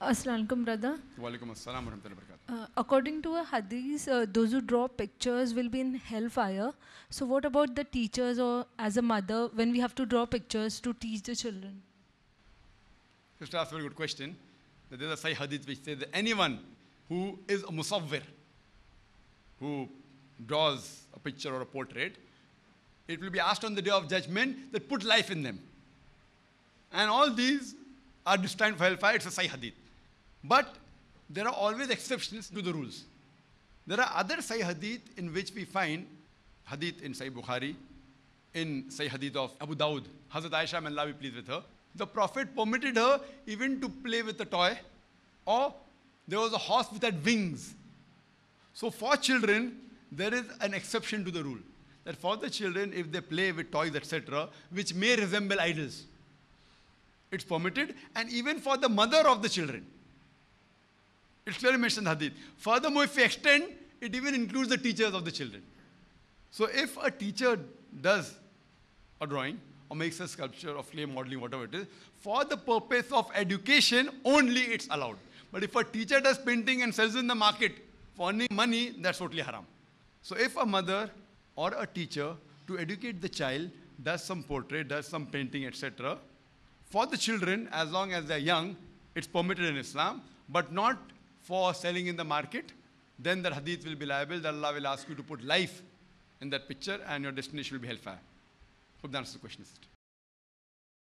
Assalamualaikum brother. Walaikum assalam uh, according to a hadith, uh, those who draw pictures will be in hellfire. So what about the teachers or as a mother when we have to draw pictures to teach the children? First, ask a very good question. There's a Sahih hadith which says that anyone who is a musawwir, who draws a picture or a portrait, it will be asked on the day of judgment that put life in them. And all these are destined for hellfire. It's a Sahih hadith. But there are always exceptions to the rules. There are other Sahih Hadith in which we find Hadith in Sahih Bukhari, in Sahih Hadith of Abu Dawud, Hazrat Aisha, may Allah be pleased with her. The Prophet permitted her even to play with a toy or there was a horse with had wings. So for children, there is an exception to the rule. That for the children, if they play with toys, etc., which may resemble idols, it's permitted. And even for the mother of the children, it's clearly mentioned in the hadith. Furthermore, if we extend, it even includes the teachers of the children. So if a teacher does a drawing or makes a sculpture of clay modeling, whatever it is, for the purpose of education only it's allowed. But if a teacher does painting and sells in the market for earning money, that's totally haram. So if a mother or a teacher to educate the child does some portrait, does some painting, etc., for the children, as long as they're young, it's permitted in Islam, but not for selling in the market, then that hadith will be liable, that Allah will ask you to put life in that picture and your destination will be hellfire. Hope that answers the question,